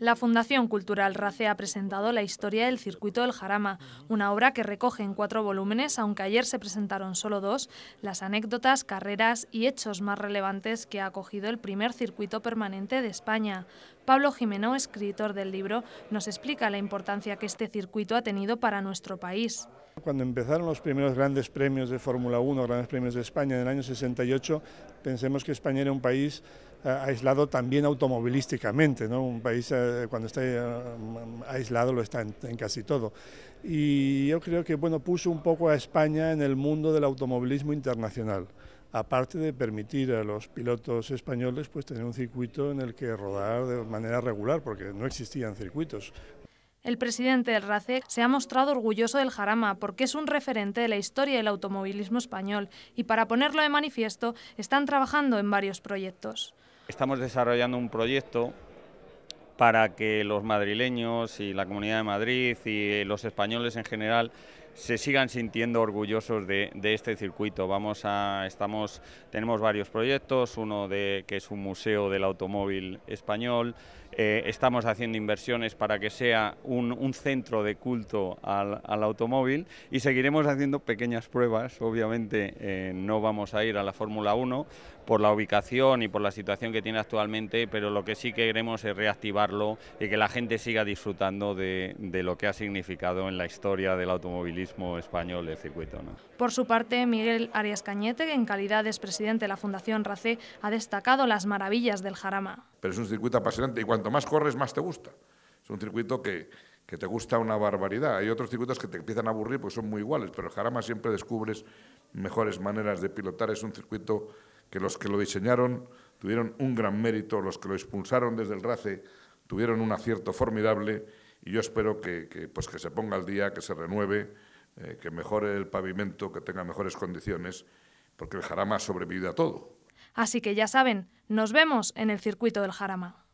La Fundación Cultural RACE ha presentado la historia del Circuito del Jarama, una obra que recoge en cuatro volúmenes, aunque ayer se presentaron solo dos, las anécdotas, carreras y hechos más relevantes que ha acogido el primer circuito permanente de España. Pablo Jimeno, escritor del libro, nos explica la importancia que este circuito ha tenido para nuestro país. Cuando empezaron los primeros grandes premios de Fórmula 1, grandes premios de España en el año 68, pensemos que España era un país eh, aislado también automovilísticamente, ¿no? un país eh, cuando está eh, aislado lo está en, casi todo. Y yo creo que bueno, puso un poco a España en el mundo del automovilismo internacional, aparte de permitir a los pilotos españoles pues, tener un circuito en el que rodar de manera regular, porque no existían circuitos. El presidente del RACE se ha mostrado orgulloso del Jarama porque es un referente de la historia del automovilismo español y para ponerlo de manifiesto están trabajando en varios proyectos. Estamos desarrollando un proyecto para que los madrileños y la Comunidad de Madrid y eh, los españoles en general se sigan sintiendo orgullosos de, este circuito. Vamos a, estamos, tenemos varios proyectos, uno de, que es un museo del automóvil español, eh, estamos haciendo inversiones para que sea un, centro de culto al, automóvil y seguiremos haciendo pequeñas pruebas. Obviamente eh, no vamos a ir a la Fórmula 1 por la ubicación y por la situación que tiene actualmente, pero lo que sí queremos es reactivar y que la gente siga disfrutando de, de lo que ha significado en la historia del automovilismo español el circuito. Por su parte, Miguel Arias Cañete, que en calidad de presidente de la Fundación RACE, ha destacado las maravillas del Jarama. Pero es un circuito apasionante y cuanto más corres, más te gusta. Es un circuito que, que te gusta una barbaridad. Hay otros circuitos que te empiezan a aburrir porque son muy iguales, pero el Jarama siempre descubres mejores maneras de pilotar. Es un circuito que los que lo diseñaron tuvieron un gran mérito, los que lo expulsaron desde el RACE tuvieron un acierto formidable y yo espero que, pues que se ponga al día, que se renueve, eh, que mejore el pavimento, que tenga mejores condiciones, porque el Jarama sobrevivido a todo. Así que ya saben, nos vemos en el circuito del Jarama.